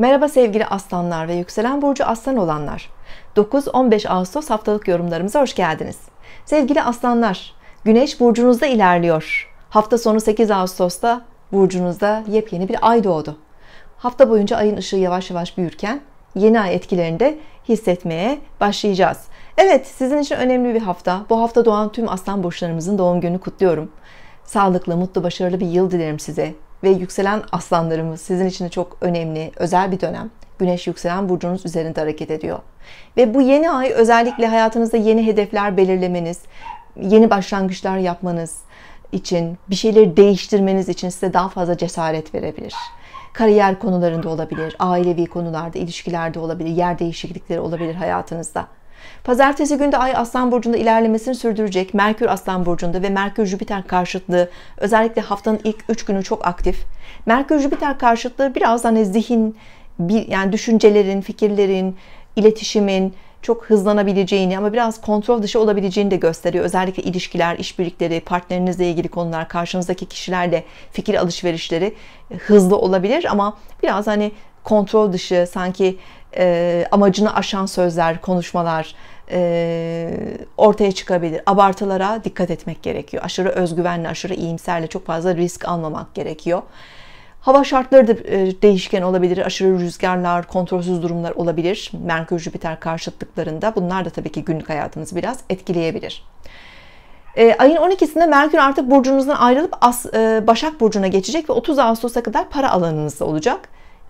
Merhaba sevgili aslanlar ve yükselen burcu aslan olanlar. 9-15 Ağustos haftalık yorumlarımıza hoş geldiniz. Sevgili aslanlar, güneş burcunuzda ilerliyor. Hafta sonu 8 Ağustos'ta burcunuzda yepyeni bir ay doğdu. Hafta boyunca ayın ışığı yavaş yavaş büyürken yeni ay etkilerini de hissetmeye başlayacağız. Evet, sizin için önemli bir hafta. Bu hafta doğan tüm aslan burçlarımızın doğum günü kutluyorum. Sağlıklı, mutlu, başarılı bir yıl dilerim size ve yükselen aslanlarımız sizin için de çok önemli, özel bir dönem. Güneş yükselen burcunuz üzerinde hareket ediyor. Ve bu yeni ay özellikle hayatınızda yeni hedefler belirlemeniz, yeni başlangıçlar yapmanız için, bir şeyleri değiştirmeniz için size daha fazla cesaret verebilir. Kariyer konularında olabilir, ailevi konularda, ilişkilerde olabilir, yer değişiklikleri olabilir hayatınızda. Pazartesi günü de Ay Aslan Burcu'nda ilerlemesini sürdürecek. Merkür Aslan Burcu'nda ve Merkür-Jüpiter karşıtlığı özellikle haftanın ilk 3 günü çok aktif. Merkür-Jüpiter karşıtlığı biraz hani zihin, yani düşüncelerin, fikirlerin, iletişimin, çok hızlanabileceğini ama biraz kontrol dışı olabileceğini de gösteriyor. Özellikle ilişkiler, işbirlikleri, partnerinizle ilgili konular, karşınızdaki kişilerle fikir alışverişleri hızlı olabilir ama biraz hani kontrol dışı sanki e, amacını aşan sözler, konuşmalar e, ortaya çıkabilir. Abartılara dikkat etmek gerekiyor. Aşırı özgüvenle, aşırı iyimserle çok fazla risk almamak gerekiyor. Hava şartları da e, değişken olabilir. Aşırı rüzgarlar, kontrolsüz durumlar olabilir. Merkür Jüpiter karşıtlıklarında bunlar da tabii ki günlük hayatımızı biraz etkileyebilir. E, ayın 12'sinde Merkür artık burcunuzdan ayrılıp As, e, Başak burcuna geçecek ve 30 Ağustos'a kadar para alanınızda olacak.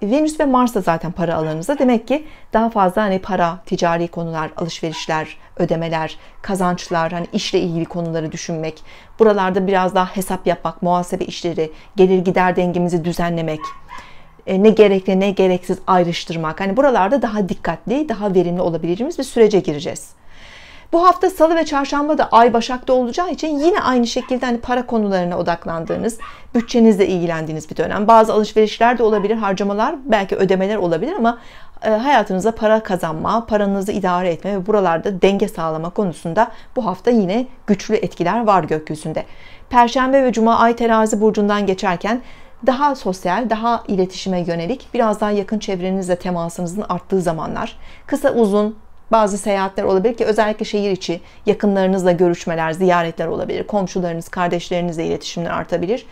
Venüs ve Mars da zaten para alanınızda. Demek ki daha fazla hani para, ticari konular, alışverişler, ödemeler, kazançlar, hani işle ilgili konuları düşünmek. Buralarda biraz daha hesap yapmak, muhasebe işleri, gelir gider dengemizi düzenlemek. E, ne gerekli ne gereksiz ayrıştırmak. Hani buralarda daha dikkatli, daha verimli olabileceğimiz bir sürece gireceğiz. Bu hafta salı ve çarşamba da ay başakta olacağı için yine aynı şekilde hani para konularına odaklandığınız, bütçenizle ilgilendiğiniz bir dönem. Bazı alışverişler de olabilir, harcamalar, belki ödemeler olabilir ama e, hayatınıza para kazanma, paranızı idare etme ve buralarda denge sağlama konusunda bu hafta yine güçlü etkiler var gökyüzünde. Perşembe ve cuma ay terazi burcundan geçerken daha sosyal, daha iletişime yönelik, biraz daha yakın çevrenizle temasınızın arttığı zamanlar, kısa uzun bazı seyahatler olabilir ki özellikle şehir içi yakınlarınızla görüşmeler, ziyaretler olabilir. Komşularınız, kardeşlerinizle iletişimler artabilir.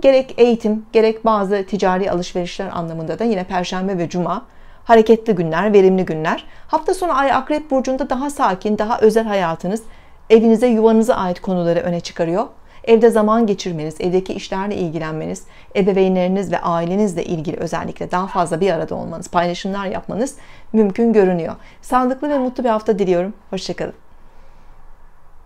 Gerek eğitim, gerek bazı ticari alışverişler anlamında da yine perşembe ve cuma hareketli günler, verimli günler. Hafta sonu Ay Akrep burcunda daha sakin, daha özel hayatınız, evinize, yuvanıza ait konuları öne çıkarıyor. Evde zaman geçirmeniz, evdeki işlerle ilgilenmeniz, ebeveynleriniz ve ailenizle ilgili özellikle daha fazla bir arada olmanız, paylaşımlar yapmanız mümkün görünüyor. Sağlıklı ve mutlu bir hafta diliyorum. Hoşçakalın.